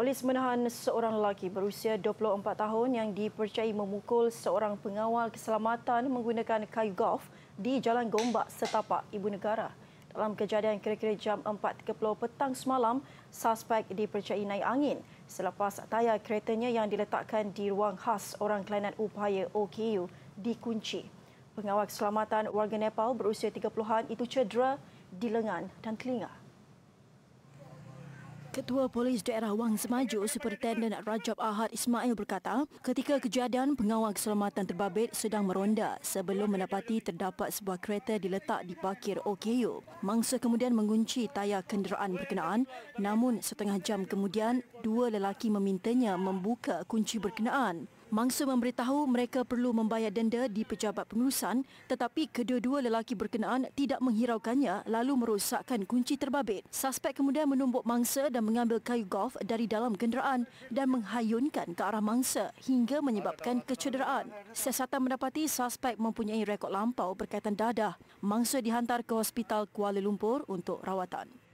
Polis menahan seorang lelaki berusia 24 tahun yang dipercayai memukul seorang pengawal keselamatan menggunakan kayu golf di Jalan Gombak Setapak Ibu Negara. Dalam kejadian kira-kira jam 4.30 petang semalam, suspek dipercayai naik angin selepas tayar keretanya yang diletakkan di ruang khas orang kelainan upaya OKU dikunci. Pengawal keselamatan warga Nepal berusia 30-an itu cedera di lengan dan telinga. Ketua Polis Daerah Wang Semaju, Superintenden Rajab Ahad Ismail berkata, ketika kejadian pengawal keselamatan terbabit sedang meronda sebelum mendapati terdapat sebuah kereta diletak di parkir OKU. Mangsa kemudian mengunci tayar kenderaan berkenaan, namun setengah jam kemudian dua lelaki memintanya membuka kunci berkenaan. Mangsa memberitahu mereka perlu membayar denda di pejabat pengurusan tetapi kedua-dua lelaki berkenaan tidak menghiraukannya lalu merosakkan kunci terbabit. Suspek kemudian menumbuk mangsa dan mengambil kayu golf dari dalam kenderaan dan menghayunkan ke arah mangsa hingga menyebabkan kecederaan. Siasatan mendapati suspek mempunyai rekod lampau berkaitan dadah. Mangsa dihantar ke Hospital Kuala Lumpur untuk rawatan.